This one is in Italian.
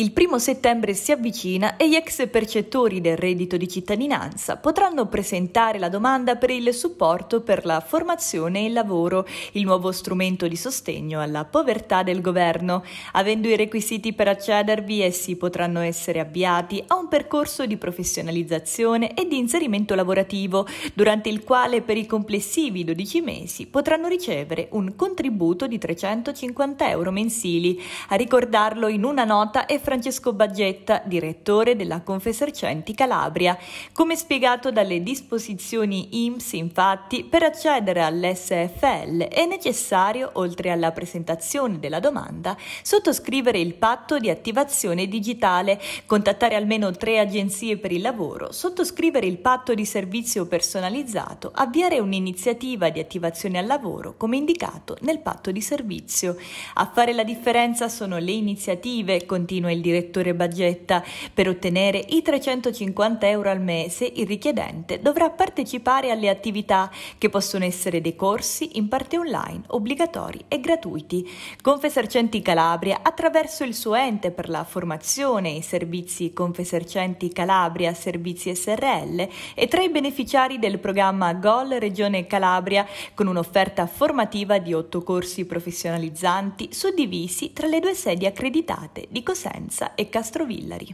Il primo settembre si avvicina e gli ex percettori del reddito di cittadinanza potranno presentare la domanda per il supporto per la formazione e il lavoro, il nuovo strumento di sostegno alla povertà del governo. Avendo i requisiti per accedervi, essi potranno essere avviati a un percorso di professionalizzazione e di inserimento lavorativo, durante il quale per i complessivi 12 mesi potranno ricevere un contributo di 350 euro mensili. A ricordarlo in una nota è Francesco Baggietta, direttore della Confesercenti Calabria. Come spiegato dalle disposizioni IMSS, infatti, per accedere all'SFL è necessario, oltre alla presentazione della domanda, sottoscrivere il patto di attivazione digitale, contattare almeno tre agenzie per il lavoro, sottoscrivere il patto di servizio personalizzato, avviare un'iniziativa di attivazione al lavoro, come indicato nel patto di servizio. A fare la differenza sono le iniziative, continua il il direttore Baggetta. Per ottenere i 350 euro al mese il richiedente dovrà partecipare alle attività che possono essere dei corsi in parte online, obbligatori e gratuiti. Confesercenti Calabria attraverso il suo ente per la formazione e i servizi Confesercenti Calabria Servizi SRL è tra i beneficiari del programma GOL Regione Calabria con un'offerta formativa di otto corsi professionalizzanti suddivisi tra le due sedi accreditate di Cosenza. Faenza e Castrovillari.